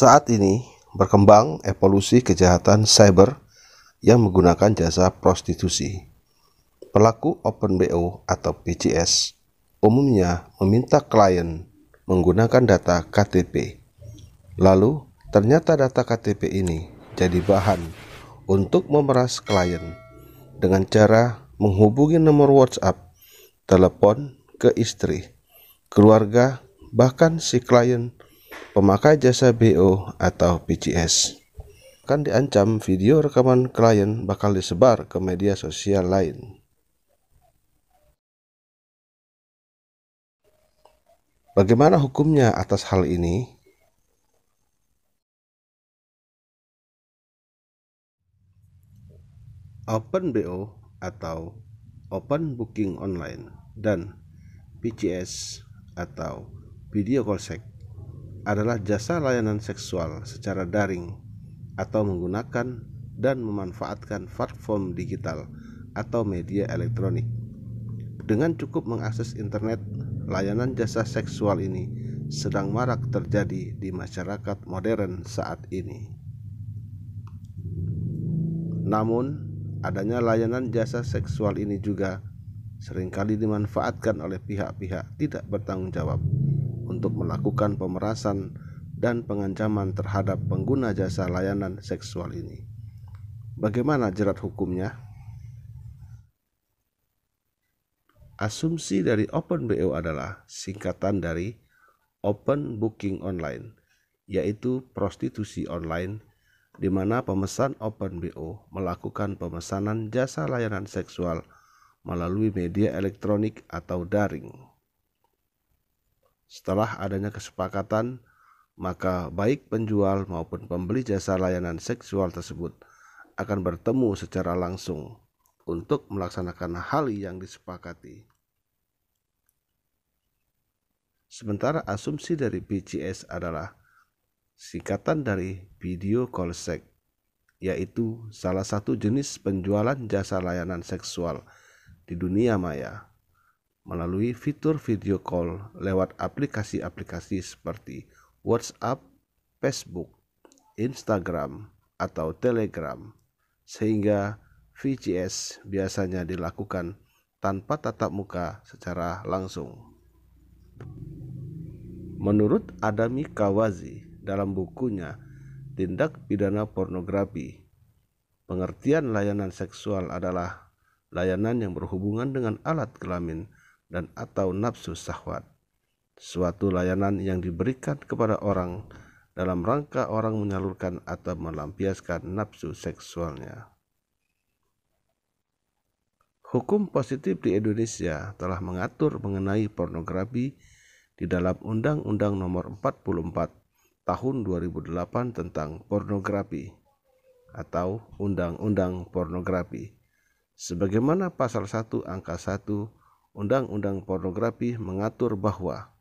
Saat ini berkembang evolusi kejahatan cyber yang menggunakan jasa prostitusi. Pelaku open bo atau PCS umumnya meminta klien menggunakan data KTP. Lalu, ternyata data KTP ini jadi bahan untuk memeras klien dengan cara menghubungi nomor WhatsApp, telepon ke istri, keluarga, bahkan si klien pemakai jasa BO atau PCS. Kan diancam video rekaman klien bakal disebar ke media sosial lain. Bagaimana hukumnya atas hal ini? Open BO atau Open Booking Online dan PCS atau Video Call Sec adalah jasa layanan seksual secara daring atau menggunakan dan memanfaatkan platform digital atau media elektronik. Dengan cukup mengakses internet, layanan jasa seksual ini sedang marak terjadi di masyarakat modern saat ini. Namun, adanya layanan jasa seksual ini juga seringkali dimanfaatkan oleh pihak-pihak tidak bertanggung jawab untuk melakukan pemerasan dan pengancaman terhadap pengguna jasa layanan seksual ini. Bagaimana jerat hukumnya? Asumsi dari OpenBO adalah singkatan dari Open Booking Online, yaitu prostitusi online di mana pemesan OpenBO melakukan pemesanan jasa layanan seksual melalui media elektronik atau daring. Setelah adanya kesepakatan, maka baik penjual maupun pembeli jasa layanan seksual tersebut akan bertemu secara langsung untuk melaksanakan hal yang disepakati. Sementara asumsi dari BCS adalah singkatan dari video call sex, yaitu salah satu jenis penjualan jasa layanan seksual di dunia maya melalui fitur video call lewat aplikasi-aplikasi seperti WhatsApp, Facebook, Instagram, atau Telegram, sehingga VGS biasanya dilakukan tanpa tatap muka secara langsung. Menurut Adami Kawazi dalam bukunya Tindak Pidana Pornografi, pengertian layanan seksual adalah layanan yang berhubungan dengan alat kelamin dan atau nafsu syahwat. Suatu layanan yang diberikan kepada orang dalam rangka orang menyalurkan atau melampiaskan nafsu seksualnya. Hukum positif di Indonesia telah mengatur mengenai pornografi di dalam Undang-Undang Nomor 44 Tahun 2008 tentang pornografi atau Undang-Undang Pornografi. Sebagaimana pasal 1 angka 1 Undang-Undang Pornografi mengatur bahwa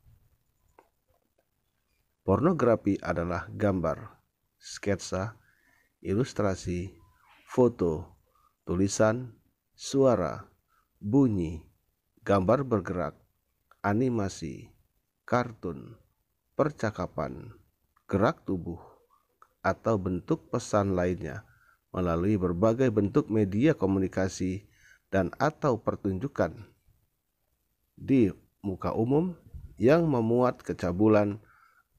pornografi adalah gambar, sketsa, ilustrasi, foto, tulisan, suara, bunyi, gambar bergerak, animasi, kartun, percakapan, gerak tubuh, atau bentuk pesan lainnya melalui berbagai bentuk media komunikasi dan atau pertunjukan di muka umum yang memuat kecabulan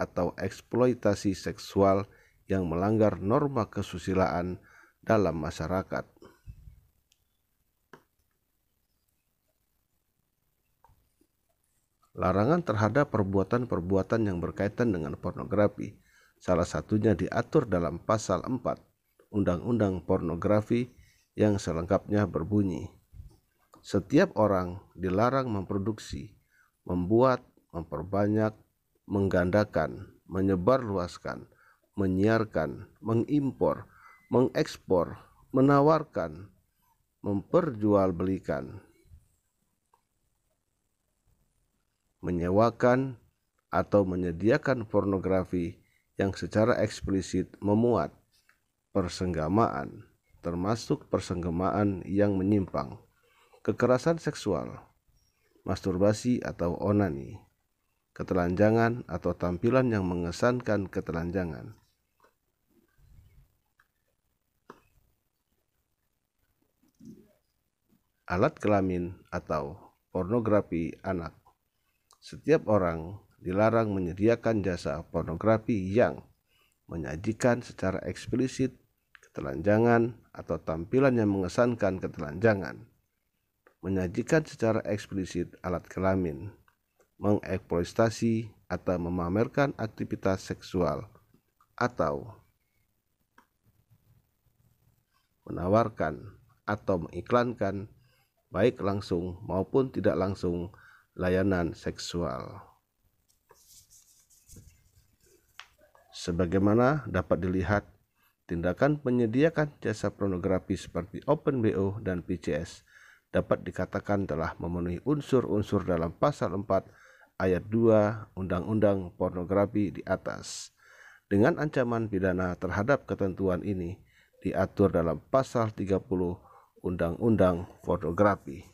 atau eksploitasi seksual yang melanggar norma kesusilaan dalam masyarakat. Larangan terhadap perbuatan-perbuatan yang berkaitan dengan pornografi, salah satunya diatur dalam pasal 4 Undang-Undang Pornografi yang selengkapnya berbunyi setiap orang dilarang memproduksi, membuat, memperbanyak, menggandakan, menyebarluaskan, menyiarkan, mengimpor, mengekspor, menawarkan, memperjualbelikan, menyewakan atau menyediakan pornografi yang secara eksplisit memuat persenggamaan, termasuk persenggamaan yang menyimpang kekerasan seksual, masturbasi atau onani, ketelanjangan atau tampilan yang mengesankan ketelanjangan. Alat kelamin atau pornografi anak. Setiap orang dilarang menyediakan jasa pornografi yang menyajikan secara eksplisit ketelanjangan atau tampilan yang mengesankan ketelanjangan menyajikan secara eksplisit alat kelamin, mengeksploitasi atau memamerkan aktivitas seksual, atau menawarkan atau mengiklankan baik langsung maupun tidak langsung layanan seksual. Sebagaimana dapat dilihat, tindakan penyediakan jasa pornografi seperti OpenBO dan PCS dapat dikatakan telah memenuhi unsur-unsur dalam pasal 4 ayat 2 Undang-Undang Pornografi di atas. Dengan ancaman pidana terhadap ketentuan ini diatur dalam pasal 30 Undang-Undang Pornografi.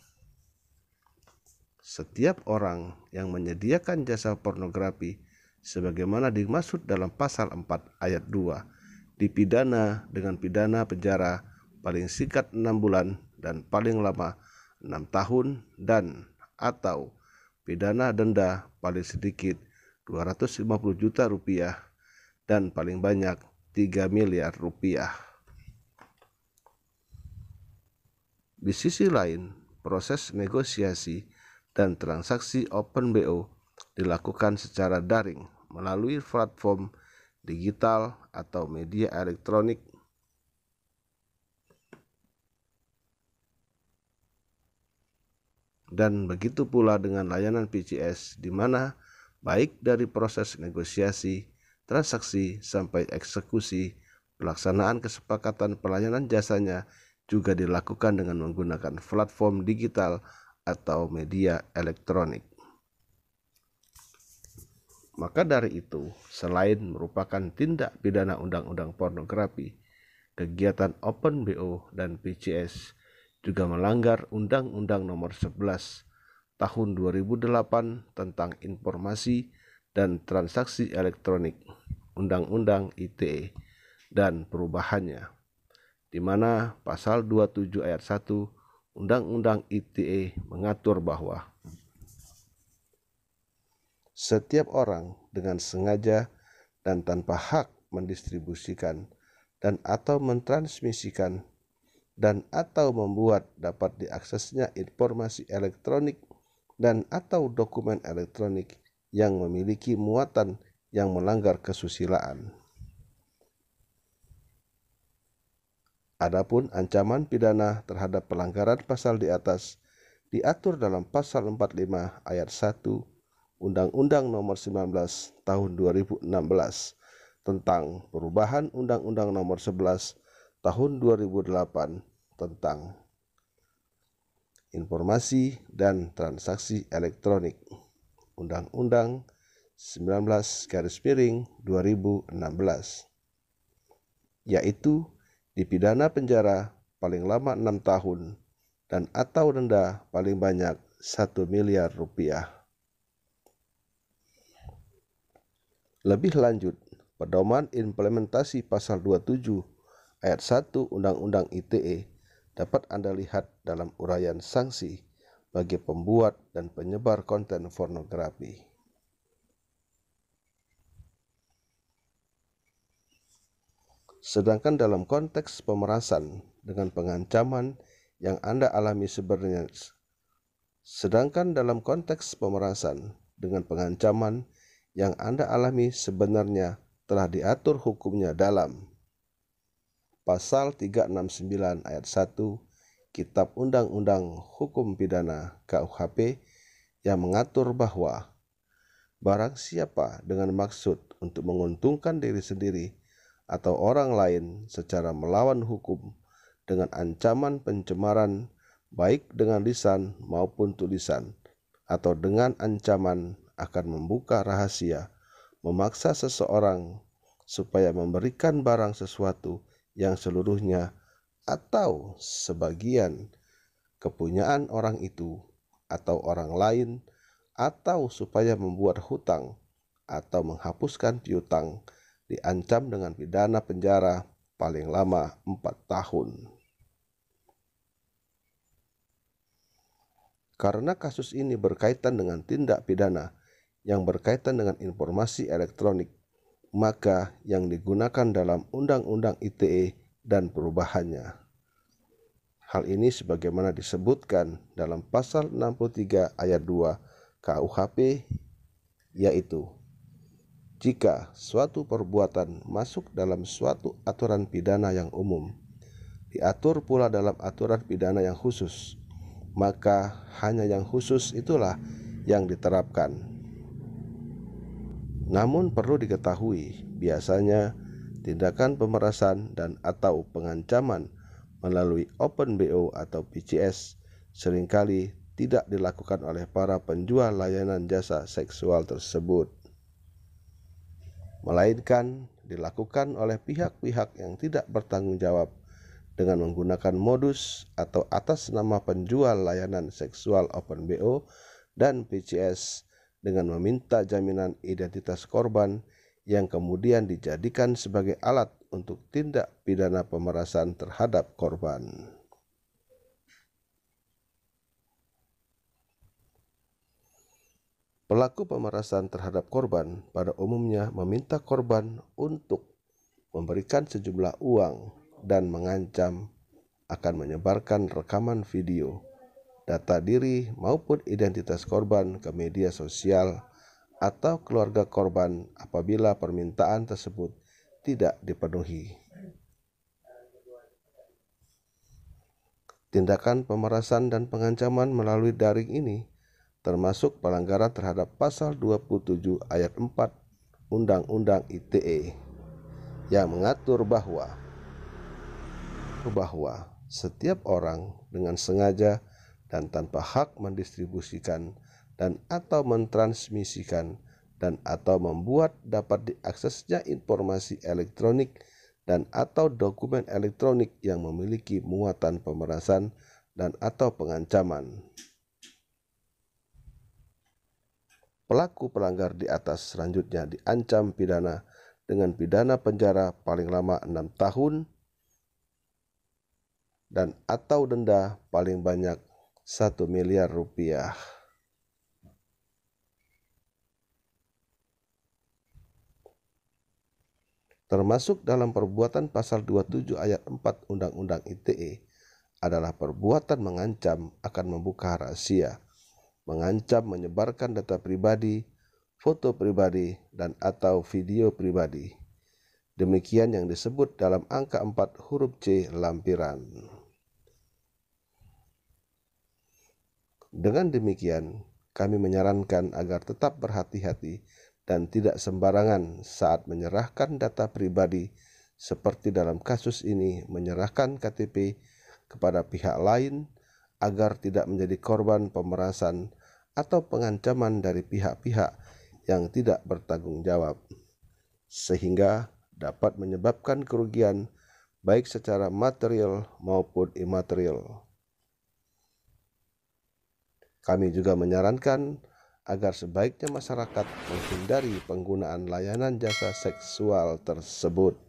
Setiap orang yang menyediakan jasa pornografi sebagaimana dimaksud dalam pasal 4 ayat 2 dipidana dengan pidana penjara paling singkat 6 bulan dan paling lama 6 tahun dan atau pidana denda paling sedikit 250 juta rupiah dan paling banyak 3 miliar rupiah. Di sisi lain, proses negosiasi dan transaksi open BO dilakukan secara daring melalui platform digital atau media elektronik Dan begitu pula dengan layanan PCS di mana baik dari proses negosiasi, transaksi sampai eksekusi, pelaksanaan kesepakatan pelayanan jasanya juga dilakukan dengan menggunakan platform digital atau media elektronik. Maka dari itu, selain merupakan tindak pidana undang-undang pornografi, kegiatan Open BO dan PCS juga melanggar Undang-Undang Nomor 11 Tahun 2008 tentang Informasi dan Transaksi Elektronik, Undang-Undang ITE dan perubahannya, di mana pasal 27 ayat 1 Undang-Undang ITE mengatur bahwa setiap orang dengan sengaja dan tanpa hak mendistribusikan dan atau mentransmisikan dan atau membuat dapat diaksesnya informasi elektronik dan atau dokumen elektronik yang memiliki muatan yang melanggar kesusilaan. Adapun ancaman pidana terhadap pelanggaran pasal di atas diatur dalam pasal 45 ayat 1 Undang-Undang Nomor 19 Tahun 2016 tentang perubahan Undang-Undang Nomor 11 tahun 2008 tentang informasi dan transaksi elektronik Undang-Undang 19 garis miring 2016 yaitu dipidana penjara paling lama 6 tahun dan atau denda paling banyak 1 miliar rupiah. Lebih lanjut, pedoman implementasi pasal 27 ayat 1 Undang-Undang ITE dapat Anda lihat dalam uraian sanksi bagi pembuat dan penyebar konten pornografi. Sedangkan dalam konteks pemerasan dengan pengancaman yang Anda alami sebenarnya sedangkan dalam konteks pemerasan dengan pengancaman yang Anda alami sebenarnya telah diatur hukumnya dalam pasal 369 ayat 1 Kitab Undang-Undang Hukum Pidana KUHP yang mengatur bahwa barang siapa dengan maksud untuk menguntungkan diri sendiri atau orang lain secara melawan hukum dengan ancaman pencemaran baik dengan lisan maupun tulisan atau dengan ancaman akan membuka rahasia, memaksa seseorang supaya memberikan barang sesuatu yang seluruhnya atau sebagian kepunyaan orang itu atau orang lain atau supaya membuat hutang atau menghapuskan piutang diancam dengan pidana penjara paling lama 4 tahun. Karena kasus ini berkaitan dengan tindak pidana yang berkaitan dengan informasi elektronik, maka yang digunakan dalam Undang-Undang ITE dan perubahannya. Hal ini sebagaimana disebutkan dalam pasal 63 ayat 2 KUHP yaitu jika suatu perbuatan masuk dalam suatu aturan pidana yang umum diatur pula dalam aturan pidana yang khusus maka hanya yang khusus itulah yang diterapkan namun perlu diketahui, biasanya tindakan pemerasan dan atau pengancaman melalui Open BO atau PCS seringkali tidak dilakukan oleh para penjual layanan jasa seksual tersebut. Melainkan dilakukan oleh pihak-pihak yang tidak bertanggung jawab dengan menggunakan modus atau atas nama penjual layanan seksual Open BO dan PCS dengan meminta jaminan identitas korban yang kemudian dijadikan sebagai alat untuk tindak pidana pemerasan terhadap korban. Pelaku pemerasan terhadap korban pada umumnya meminta korban untuk memberikan sejumlah uang dan mengancam akan menyebarkan rekaman video data diri maupun identitas korban ke media sosial atau keluarga korban apabila permintaan tersebut tidak dipenuhi. Tindakan pemerasan dan pengancaman melalui daring ini termasuk pelanggaran terhadap pasal 27 ayat 4 Undang-Undang ITE yang mengatur bahwa bahwa setiap orang dengan sengaja dan tanpa hak mendistribusikan dan atau mentransmisikan dan atau membuat dapat diaksesnya informasi elektronik dan atau dokumen elektronik yang memiliki muatan pemerasan dan atau pengancaman. Pelaku pelanggar di atas selanjutnya diancam pidana dengan pidana penjara paling lama 6 tahun dan atau denda paling banyak 1 miliar rupiah. Termasuk dalam perbuatan pasal 27 ayat 4 Undang-Undang ITE adalah perbuatan mengancam akan membuka rahasia, mengancam menyebarkan data pribadi, foto pribadi, dan atau video pribadi. Demikian yang disebut dalam angka 4 huruf C lampiran. Dengan demikian, kami menyarankan agar tetap berhati-hati dan tidak sembarangan saat menyerahkan data pribadi, seperti dalam kasus ini menyerahkan KTP kepada pihak lain agar tidak menjadi korban pemerasan atau pengancaman dari pihak-pihak yang tidak bertanggung jawab, sehingga dapat menyebabkan kerugian baik secara material maupun imaterial. Kami juga menyarankan agar sebaiknya masyarakat menghindari penggunaan layanan jasa seksual tersebut.